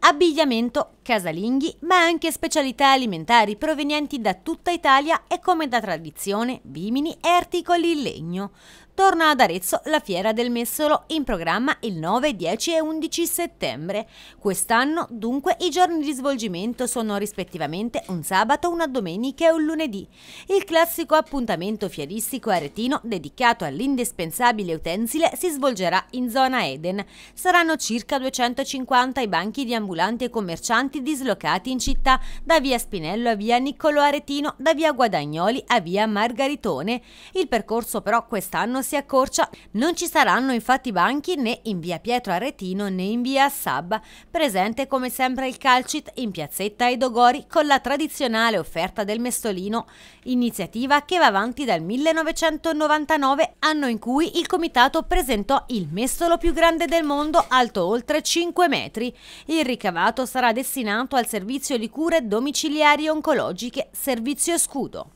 Abbigliamento, casalinghi, ma anche specialità alimentari provenienti da tutta Italia e come da tradizione vimini e articoli in legno. Torna ad Arezzo la Fiera del Messolo in programma il 9, 10 e 11 settembre. Quest'anno dunque i giorni di svolgimento sono rispettivamente un sabato, una domenica e un lunedì. Il classico appuntamento fieristico aretino dedicato all'indispensabile utensile si svolgerà in zona Eden. Saranno circa 250 i banchi di ambulanti e commercianti dislocati in città da via Spinello a via Niccolo Aretino, da via Guadagnoli a via Margaritone. Il percorso però quest'anno si accorcia, non ci saranno infatti banchi né in via Pietro Aretino né in via Sabba, presente come sempre il calcit in piazzetta ai Dogori con la tradizionale offerta del mestolino, iniziativa che va avanti dal 1999, anno in cui il comitato presentò il mestolo più grande del mondo alto oltre 5 metri. Il ricavato sarà destinato al servizio di cure domiciliari oncologiche Servizio Scudo.